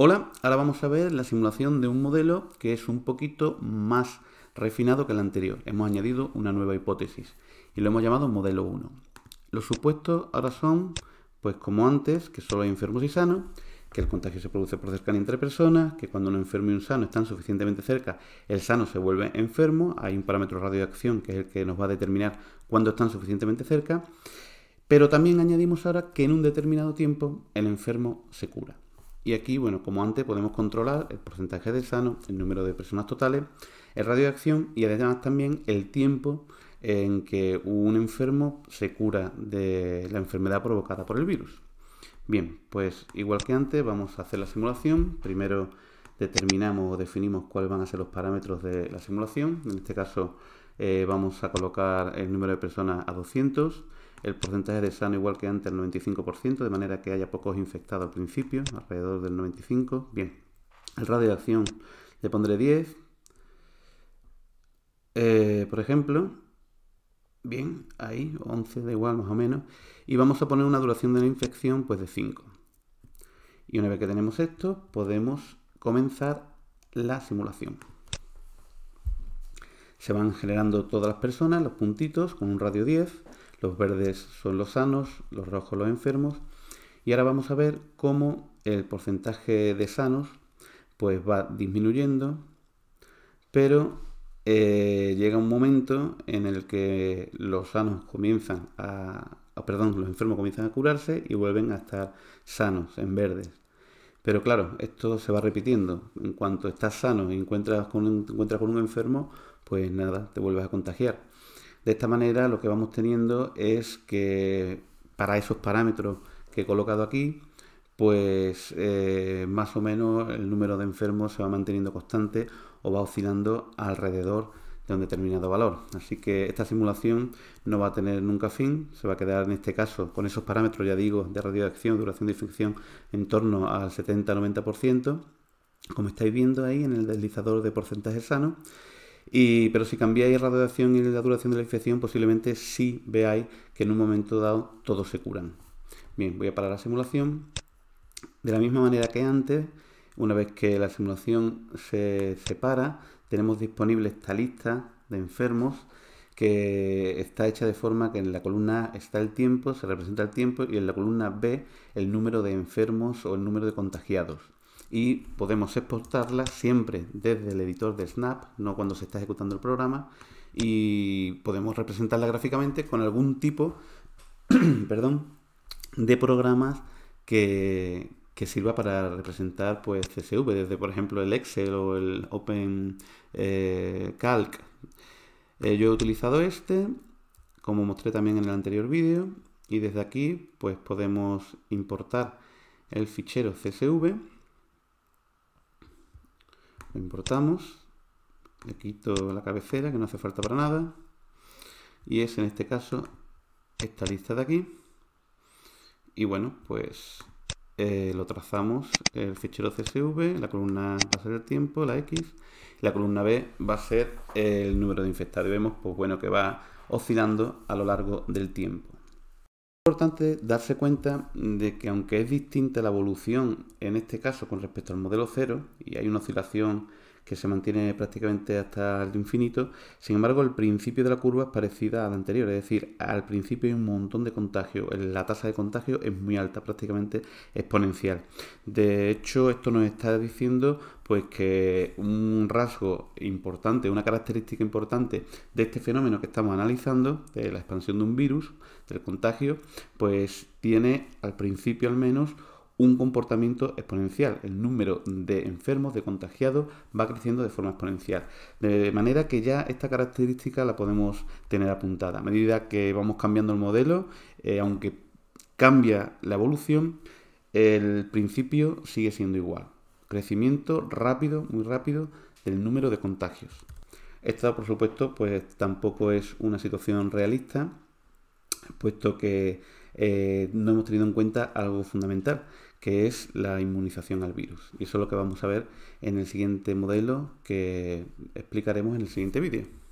Hola, ahora vamos a ver la simulación de un modelo que es un poquito más refinado que el anterior. Hemos añadido una nueva hipótesis y lo hemos llamado modelo 1. Los supuestos ahora son, pues como antes, que solo hay enfermos y sanos, que el contagio se produce por cercanía entre personas, que cuando un enfermo y un sano están suficientemente cerca, el sano se vuelve enfermo, hay un parámetro radio de acción que es el que nos va a determinar cuándo están suficientemente cerca, pero también añadimos ahora que en un determinado tiempo el enfermo se cura. Y aquí, bueno, como antes, podemos controlar el porcentaje de sano, el número de personas totales, el radio de acción y además también el tiempo en que un enfermo se cura de la enfermedad provocada por el virus. Bien, pues igual que antes, vamos a hacer la simulación. Primero determinamos o definimos cuáles van a ser los parámetros de la simulación. En este caso, eh, vamos a colocar el número de personas a 200 el porcentaje de sano igual que antes, el 95%, de manera que haya pocos infectados al principio, alrededor del 95%. Bien, el radio de acción le pondré 10. Eh, por ejemplo, bien, ahí, 11 da igual más o menos. Y vamos a poner una duración de la infección pues de 5. Y una vez que tenemos esto, podemos comenzar la simulación. Se van generando todas las personas, los puntitos, con un radio 10. Los verdes son los sanos, los rojos los enfermos. Y ahora vamos a ver cómo el porcentaje de sanos pues va disminuyendo, pero eh, llega un momento en el que los sanos comienzan a, ah, perdón, los enfermos comienzan a curarse y vuelven a estar sanos, en verdes. Pero claro, esto se va repitiendo. En cuanto estás sano y encuentras encuentras con un enfermo, pues nada, te vuelves a contagiar. De esta manera lo que vamos teniendo es que para esos parámetros que he colocado aquí, pues eh, más o menos el número de enfermos se va manteniendo constante o va oscilando alrededor de un determinado valor. Así que esta simulación no va a tener nunca fin, se va a quedar en este caso con esos parámetros, ya digo, de radioacción, duración de infección en torno al 70-90%, como estáis viendo ahí en el deslizador de porcentaje sano. Y, pero si cambiáis la radiación y la duración de la infección, posiblemente sí veáis que en un momento dado todos se curan. Bien, voy a parar la simulación. De la misma manera que antes, una vez que la simulación se separa, tenemos disponible esta lista de enfermos que está hecha de forma que en la columna A está el tiempo, se representa el tiempo, y en la columna B el número de enfermos o el número de contagiados y podemos exportarla siempre desde el editor de Snap, no cuando se está ejecutando el programa, y podemos representarla gráficamente con algún tipo perdón, de programas que, sirva para representar pues CSV, desde por ejemplo el Excel o el Open eh, Calc. Eh, yo he utilizado este, como mostré también en el anterior vídeo, y desde aquí pues podemos importar el fichero CSV lo importamos. Le quito la cabecera, que no hace falta para nada. Y es en este caso esta lista de aquí. Y bueno, pues eh, lo trazamos el fichero CSV, la columna va a ser el tiempo, la X, la columna B va a ser el número de infectados. Y vemos, pues bueno, que va oscilando a lo largo del tiempo importante darse cuenta de que aunque es distinta la evolución en este caso con respecto al modelo cero y hay una oscilación que se mantiene prácticamente hasta el infinito. Sin embargo, el principio de la curva es parecida al anterior, es decir, al principio hay un montón de contagio, la tasa de contagio es muy alta, prácticamente exponencial. De hecho, esto nos está diciendo pues que un rasgo importante, una característica importante de este fenómeno que estamos analizando, de la expansión de un virus, del contagio, pues tiene al principio al menos un comportamiento exponencial. El número de enfermos, de contagiados, va creciendo de forma exponencial. De manera que ya esta característica la podemos tener apuntada. A medida que vamos cambiando el modelo, eh, aunque cambia la evolución, el principio sigue siendo igual. Crecimiento rápido, muy rápido, del número de contagios. Esto, por supuesto, pues tampoco es una situación realista, puesto que eh, no hemos tenido en cuenta algo fundamental, que es la inmunización al virus. Y eso es lo que vamos a ver en el siguiente modelo que explicaremos en el siguiente vídeo.